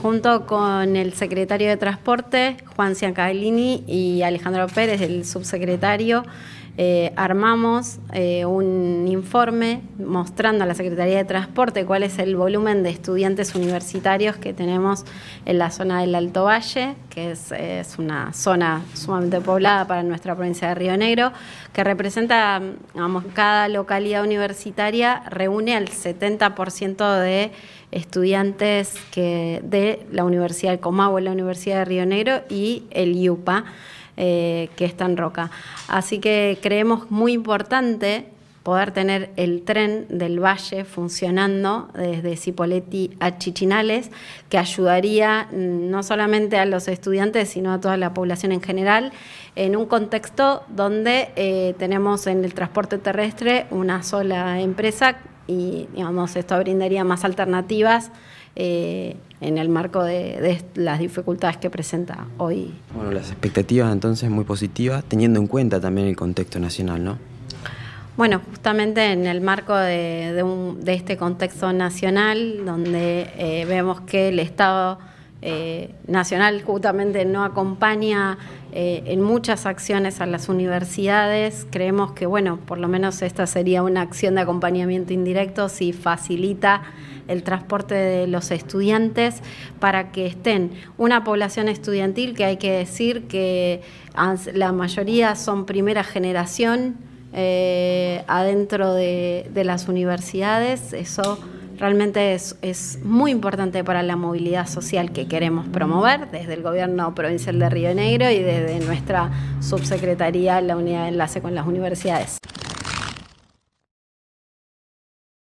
junto con el secretario de Transporte, Juan Ciancaglini, y Alejandro Pérez, el subsecretario, eh, armamos eh, un informe mostrando a la Secretaría de Transporte cuál es el volumen de estudiantes universitarios que tenemos en la zona del Alto Valle, que es, una zona sumamente poblada para nuestra provincia de Río Negro, que representa, cada localidad universitaria reúne al 70% de estudiantes que, de la Universidad del Comahue, la Universidad de Río Negro y el IUPA. Eh, que está en Roca. Así que creemos muy importante poder tener el tren del valle funcionando desde Cipoletti a Chichinales, que ayudaría mm, no solamente a los estudiantes, sino a toda la población en general, en un contexto donde eh, tenemos en el transporte terrestre una sola empresa y digamos, esto brindaría más alternativas eh, en el marco de, las dificultades que presenta hoy. Bueno, las expectativas entonces muy positivas, teniendo en cuenta también el contexto nacional, ¿no? Bueno, justamente en el marco de, este contexto nacional, donde eh, vemos que el Estado eh, nacional justamente no acompaña eh, en muchas acciones a las universidades. Creemos que, bueno, por lo menos esta sería una acción de acompañamiento indirecto si facilita el transporte de los estudiantes para que estén una población estudiantil que hay que decir que la mayoría son primera generación eh, adentro de, de las universidades. Eso realmente es, muy importante para la movilidad social que queremos promover desde el gobierno provincial de Río Negro y desde nuestra subsecretaría, la unidad de enlace con las universidades.